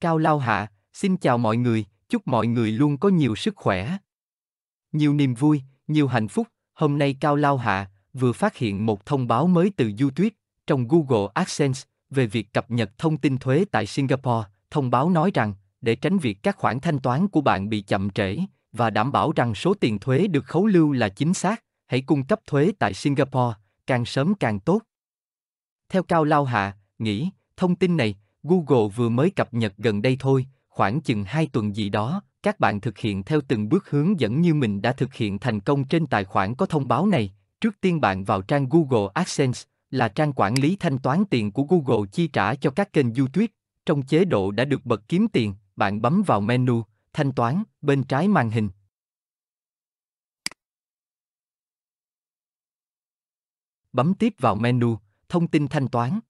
Cao Lao Hạ, xin chào mọi người, chúc mọi người luôn có nhiều sức khỏe. Nhiều niềm vui, nhiều hạnh phúc, hôm nay Cao Lao Hạ vừa phát hiện một thông báo mới từ YouTube trong Google AdSense về việc cập nhật thông tin thuế tại Singapore. Thông báo nói rằng, để tránh việc các khoản thanh toán của bạn bị chậm trễ và đảm bảo rằng số tiền thuế được khấu lưu là chính xác, hãy cung cấp thuế tại Singapore, càng sớm càng tốt. Theo Cao Lao Hạ, nghĩ, thông tin này Google vừa mới cập nhật gần đây thôi, khoảng chừng 2 tuần gì đó, các bạn thực hiện theo từng bước hướng dẫn như mình đã thực hiện thành công trên tài khoản có thông báo này. Trước tiên bạn vào trang Google AdSense, là trang quản lý thanh toán tiền của Google chi trả cho các kênh YouTube. Trong chế độ đã được bật kiếm tiền, bạn bấm vào menu, thanh toán, bên trái màn hình. Bấm tiếp vào menu, thông tin thanh toán,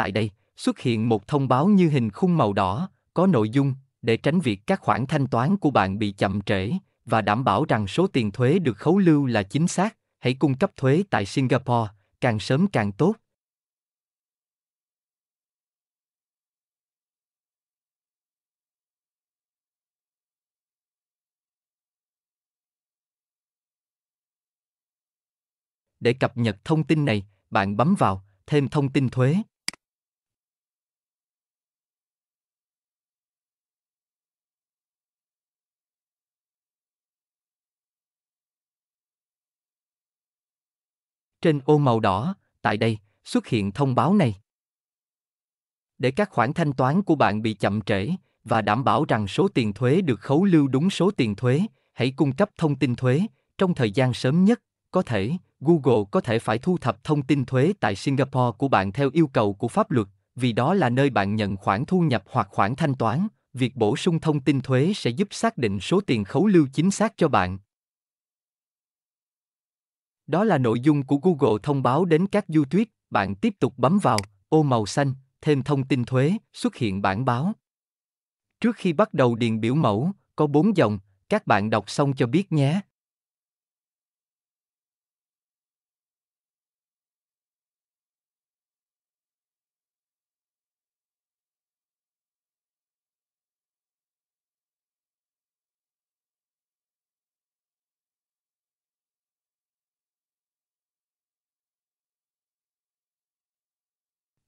tại đây, xuất hiện một thông báo như hình khung màu đỏ, có nội dung để tránh việc các khoản thanh toán của bạn bị chậm trễ và đảm bảo rằng số tiền thuế được khấu lưu là chính xác, hãy cung cấp thuế tại Singapore, càng sớm càng tốt. Để cập nhật thông tin này, bạn bấm vào thêm thông tin thuế Trên ô màu đỏ, tại đây, xuất hiện thông báo này. Để các khoản thanh toán của bạn bị chậm trễ và đảm bảo rằng số tiền thuế được khấu lưu đúng số tiền thuế, hãy cung cấp thông tin thuế trong thời gian sớm nhất có thể. Google có thể phải thu thập thông tin thuế tại Singapore của bạn theo yêu cầu của pháp luật, vì đó là nơi bạn nhận khoản thu nhập hoặc khoản thanh toán. Việc bổ sung thông tin thuế sẽ giúp xác định số tiền khấu lưu chính xác cho bạn. Đó là nội dung của Google thông báo đến các du thuyết, bạn tiếp tục bấm vào, ô màu xanh, thêm thông tin thuế, xuất hiện bản báo. Trước khi bắt đầu điền biểu mẫu, có 4 dòng, các bạn đọc xong cho biết nhé.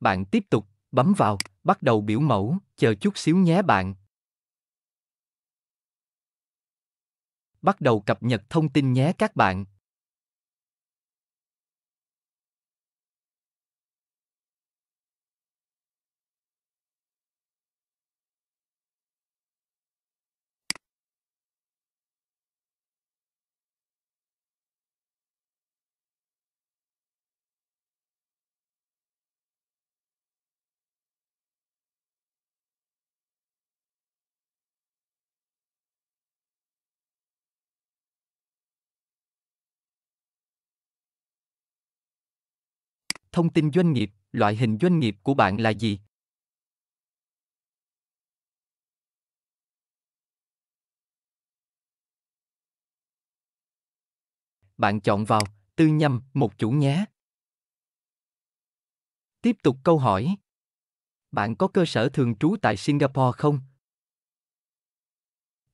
bạn tiếp tục, bấm vào, bắt đầu biểu mẫu, chờ chút xíu nhé bạn. Bắt đầu cập nhật thông tin nhé các bạn. thông tin doanh nghiệp, loại hình doanh nghiệp của bạn là gì? Bạn chọn vào tư nhâm một chủ nhé. Tiếp tục câu hỏi. Bạn có cơ sở thường trú tại Singapore không?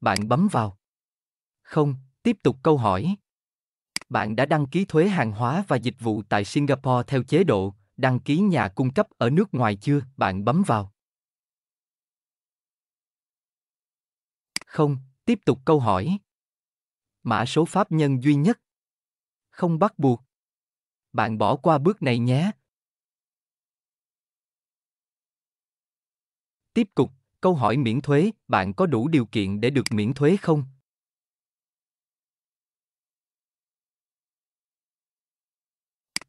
Bạn bấm vào. Không, tiếp tục câu hỏi bạn đã đăng ký thuế hàng hóa và dịch vụ tại Singapore theo chế độ đăng ký nhà cung cấp ở nước ngoài chưa? Bạn bấm vào. Không, tiếp tục câu hỏi. Mã số pháp nhân duy nhất. Không bắt buộc. Bạn bỏ qua bước này nhé. Tiếp tục, câu hỏi miễn thuế, bạn có đủ điều kiện để được miễn thuế không?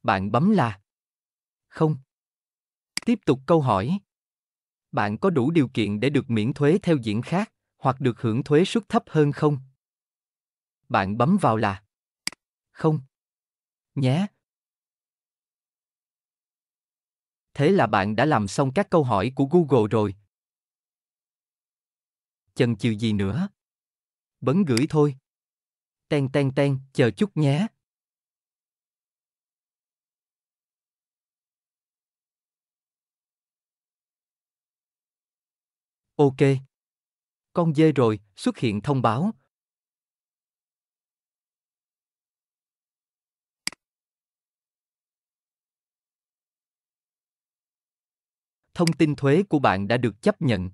bạn bấm là không. Tiếp tục câu hỏi. Bạn có đủ điều kiện để được miễn thuế theo diện khác hoặc được hưởng thuế suất thấp hơn không? Bạn bấm vào là không. Nhé. Thế là bạn đã làm xong các câu hỏi của Google rồi. Chần chừ gì nữa? Bấm gửi thôi. Ten ten ten, chờ chút nhé. Ok. Con dê rồi, xuất hiện thông báo. Thông tin thuế của bạn đã được chấp nhận.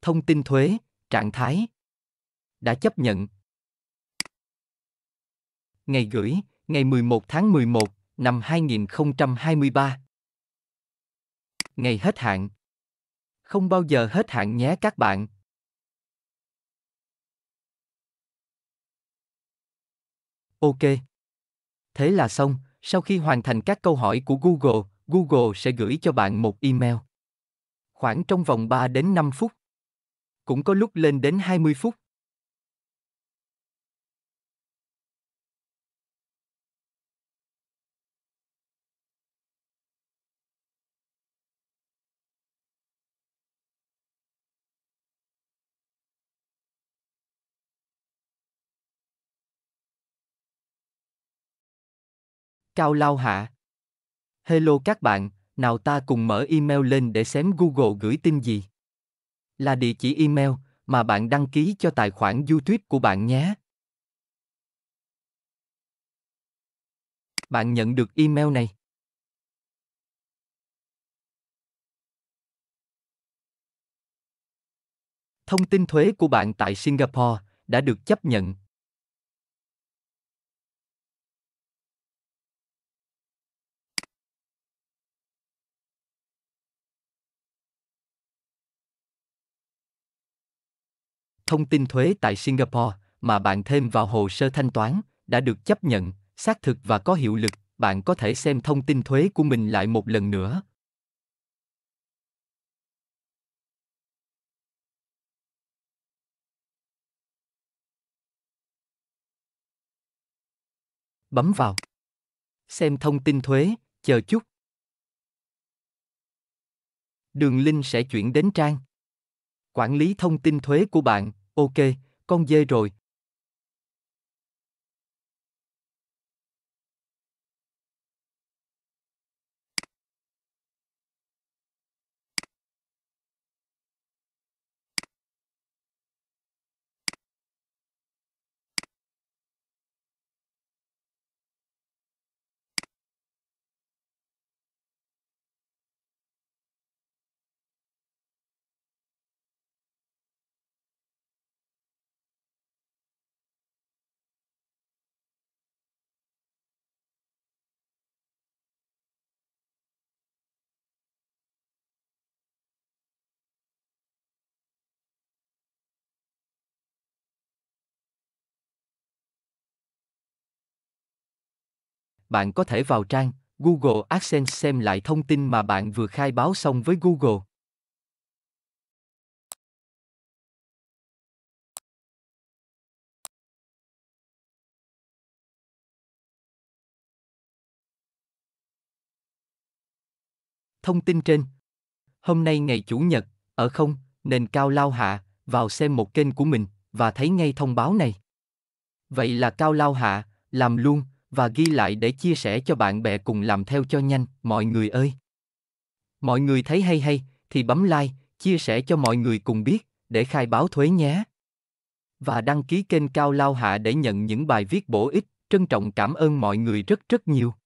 Thông tin thuế, trạng thái. Đã chấp nhận. Ngày gửi, ngày 11 tháng 11 năm 2023 ngày hết hạn. Không bao giờ hết hạn nhé các bạn. Ok. Thế là xong, sau khi hoàn thành các câu hỏi của Google, Google sẽ gửi cho bạn một email. Khoảng trong vòng 3 đến 5 phút. Cũng có lúc lên đến 20 phút. Cao Lao Hạ. Hello các bạn, nào ta cùng mở email lên để xem Google gửi tin gì. Là địa chỉ email mà bạn đăng ký cho tài khoản YouTube của bạn nhé. Bạn nhận được email này. Thông tin thuế của bạn tại Singapore đã được chấp nhận thông tin thuế tại Singapore mà bạn thêm vào hồ sơ thanh toán đã được chấp nhận, xác thực và có hiệu lực, bạn có thể xem thông tin thuế của mình lại một lần nữa. Bấm vào. Xem thông tin thuế, chờ chút. Đường link sẽ chuyển đến trang Quản lý thông tin thuế của bạn, ok, con dê rồi, bạn có thể vào trang Google AdSense xem lại thông tin mà bạn vừa khai báo xong với Google. Thông tin trên Hôm nay ngày Chủ nhật, ở không, nền cao lao hạ, vào xem một kênh của mình, và thấy ngay thông báo này. Vậy là cao lao hạ, làm luôn, và ghi lại để chia sẻ cho bạn bè cùng làm theo cho nhanh, mọi người ơi. Mọi người thấy hay hay thì bấm like, chia sẻ cho mọi người cùng biết để khai báo thuế nhé. Và đăng ký kênh Cao Lao Hạ để nhận những bài viết bổ ích, trân trọng cảm ơn mọi người rất rất nhiều.